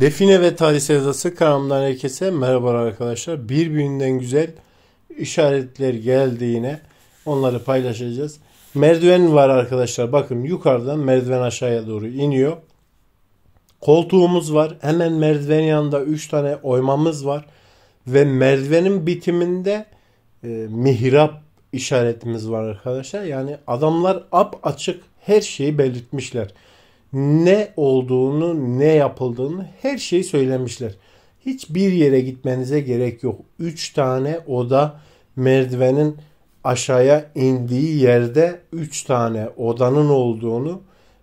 Define ve Talise yazısı kanalımdan herkese merhaba arkadaşlar. Birbirinden güzel işaretler geldiğine onları paylaşacağız. Merdiven var arkadaşlar. Bakın yukarıdan merdiven aşağıya doğru iniyor. Koltuğumuz var. Hemen merdiven yanında 3 tane oymamız var. Ve merdivenin bitiminde e, mihrap işaretimiz var arkadaşlar. Yani adamlar ap açık her şeyi belirtmişler ne olduğunu, ne yapıldığını her şeyi söylemişler. Hiçbir yere gitmenize gerek yok. Üç tane oda merdivenin aşağıya indiği yerde üç tane odanın olduğunu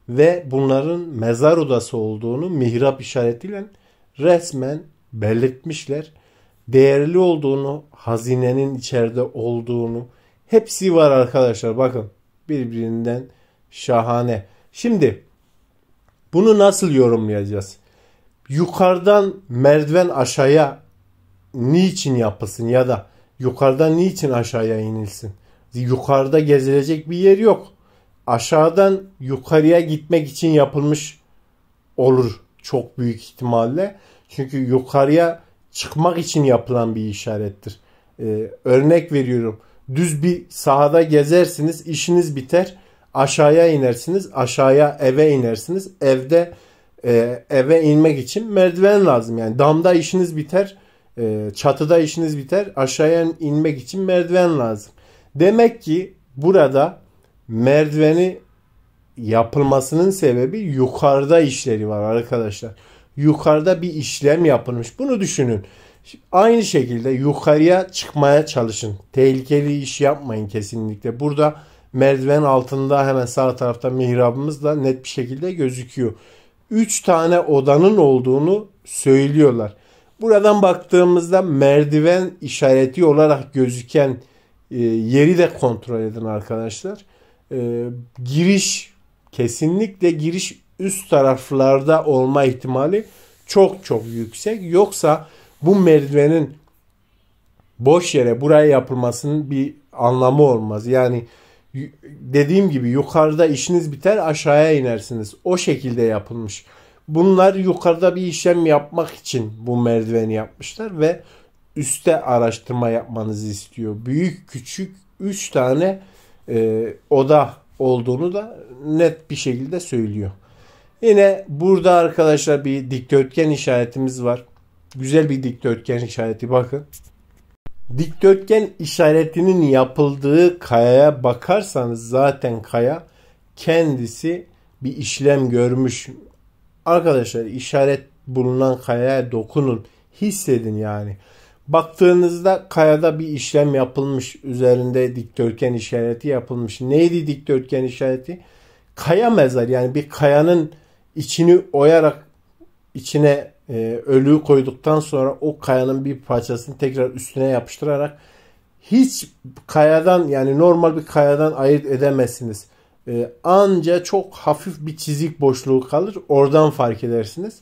ve bunların mezar odası olduğunu mihrap işaretiyle resmen belirtmişler. Değerli olduğunu, hazinenin içeride olduğunu hepsi var arkadaşlar. Bakın birbirinden şahane. Şimdi bunu nasıl yorumlayacağız? Yukarıdan merdiven aşağıya niçin yapılsın ya da yukarıdan niçin aşağıya inilsin? Yukarıda gezilecek bir yer yok. Aşağıdan yukarıya gitmek için yapılmış olur çok büyük ihtimalle. Çünkü yukarıya çıkmak için yapılan bir işarettir. Ee, örnek veriyorum. Düz bir sahada gezersiniz, işiniz biter. Aşağıya inersiniz. Aşağıya eve inersiniz. Evde e, eve inmek için merdiven lazım. Yani damda işiniz biter. E, çatıda işiniz biter. Aşağıya inmek için merdiven lazım. Demek ki burada merdiveni yapılmasının sebebi yukarıda işleri var arkadaşlar. Yukarıda bir işlem yapılmış. Bunu düşünün. Aynı şekilde yukarıya çıkmaya çalışın. Tehlikeli iş yapmayın kesinlikle. Burada merdiven altında hemen sağ tarafta mihrabımız da net bir şekilde gözüküyor. Üç tane odanın olduğunu söylüyorlar. Buradan baktığımızda merdiven işareti olarak gözüken e, yeri de kontrol edin arkadaşlar. E, giriş kesinlikle giriş üst taraflarda olma ihtimali çok çok yüksek. Yoksa bu merdivenin boş yere buraya yapılmasının bir anlamı olmaz. Yani dediğim gibi yukarıda işiniz biter aşağıya inersiniz. O şekilde yapılmış. Bunlar yukarıda bir işlem yapmak için bu merdiveni yapmışlar ve üste araştırma yapmanızı istiyor. Büyük küçük 3 tane e, oda olduğunu da net bir şekilde söylüyor. Yine burada arkadaşlar bir dikdörtgen işaretimiz var. Güzel bir dikdörtgen işareti bakın. Dikdörtgen işaretinin yapıldığı kayaya bakarsanız zaten kaya kendisi bir işlem görmüş. Arkadaşlar işaret bulunan kayaya dokunun. Hissedin yani. Baktığınızda kayada bir işlem yapılmış. Üzerinde dikdörtgen işareti yapılmış. Neydi dikdörtgen işareti? Kaya mezar yani bir kayanın içini oyarak içine e, ölüyü koyduktan sonra o kayanın bir parçasını tekrar üstüne yapıştırarak hiç kayadan yani normal bir kayadan ayırt edemezsiniz. E, anca çok hafif bir çizik boşluğu kalır. Oradan fark edersiniz.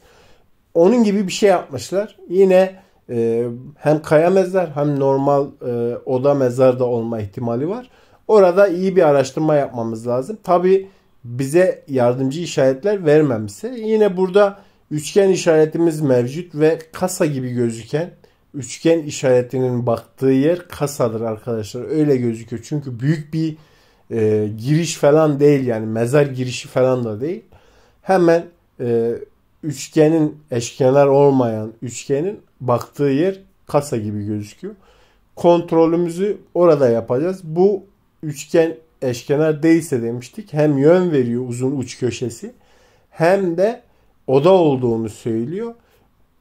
Onun gibi bir şey yapmışlar. Yine e, hem kaya mezar hem normal e, oda mezar da olma ihtimali var. Orada iyi bir araştırma yapmamız lazım. Tabi bize yardımcı işaretler vermemişse yine burada Üçgen işaretimiz mevcut ve kasa gibi gözüken üçgen işaretinin baktığı yer kasadır arkadaşlar. Öyle gözüküyor. Çünkü büyük bir e, giriş falan değil yani mezar girişi falan da değil. Hemen e, üçgenin eşkenar olmayan üçgenin baktığı yer kasa gibi gözüküyor. Kontrolümüzü orada yapacağız. Bu üçgen eşkenar değilse demiştik. Hem yön veriyor uzun uç köşesi hem de oda olduğunu söylüyor.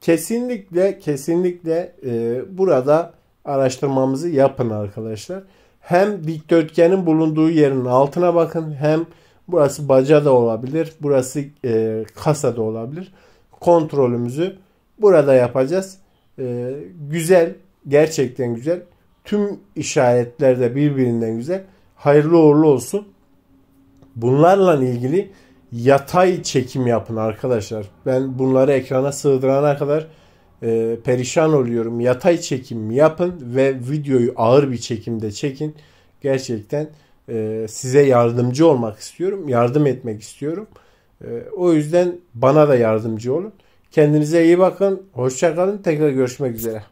Kesinlikle kesinlikle e, burada araştırmamızı yapın arkadaşlar. Hem dikdörtgenin bulunduğu yerin altına bakın hem burası baca da olabilir. Burası e, kasa da olabilir. Kontrolümüzü burada yapacağız. E, güzel gerçekten güzel. Tüm işaretler de birbirinden güzel. Hayırlı uğurlu olsun. Bunlarla ilgili yatay çekim yapın arkadaşlar. Ben bunları ekrana sığdırana kadar e, perişan oluyorum. Yatay çekim yapın ve videoyu ağır bir çekimde çekin. Gerçekten e, size yardımcı olmak istiyorum. Yardım etmek istiyorum. E, o yüzden bana da yardımcı olun. Kendinize iyi bakın. Hoşçakalın. Tekrar görüşmek üzere.